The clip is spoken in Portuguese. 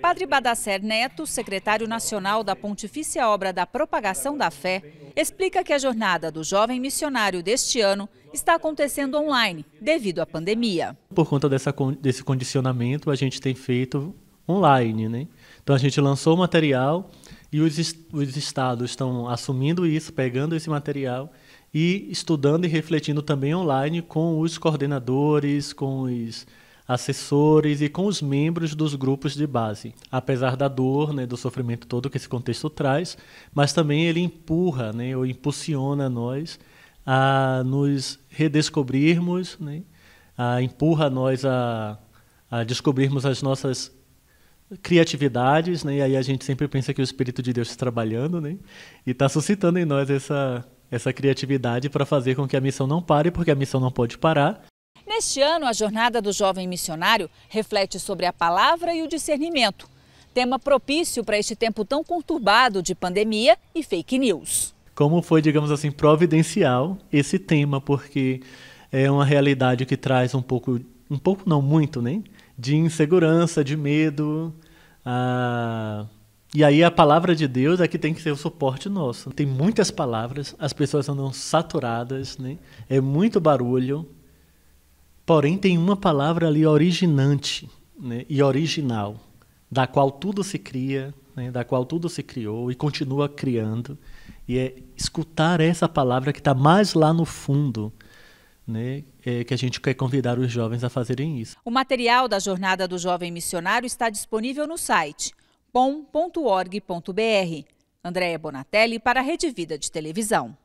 Padre Badacer Neto, secretário nacional da Pontifícia Obra da Propagação da Fé, explica que a jornada do jovem missionário deste ano está acontecendo online devido à pandemia. Por conta dessa, desse condicionamento, a gente tem feito online, né? Então a gente lançou o material e os, os estados estão assumindo isso, pegando esse material e estudando e refletindo também online com os coordenadores, com os assessores e com os membros dos grupos de base. Apesar da dor, né, do sofrimento todo que esse contexto traz, mas também ele empurra, né, ou impulsiona nós a nos redescobrirmos, né, a empurra nós a, a descobrirmos as nossas criatividades, né? E aí a gente sempre pensa que o Espírito de Deus está trabalhando, né? E está suscitando em nós essa, essa criatividade para fazer com que a missão não pare, porque a missão não pode parar. Neste ano, a jornada do jovem missionário reflete sobre a palavra e o discernimento, tema propício para este tempo tão conturbado de pandemia e fake news. Como foi, digamos assim, providencial esse tema, porque é uma realidade que traz um pouco, um pouco não muito, né? De insegurança, de medo. E aí a palavra de Deus é que tem que ser o suporte nosso. Tem muitas palavras, as pessoas andam saturadas, né? É muito barulho, Porém, tem uma palavra ali originante né, e original, da qual tudo se cria, né, da qual tudo se criou e continua criando. E é escutar essa palavra que está mais lá no fundo, né, é, que a gente quer convidar os jovens a fazerem isso. O material da Jornada do Jovem Missionário está disponível no site pom.org.br. Andréia Bonatelli para a Rede Vida de Televisão.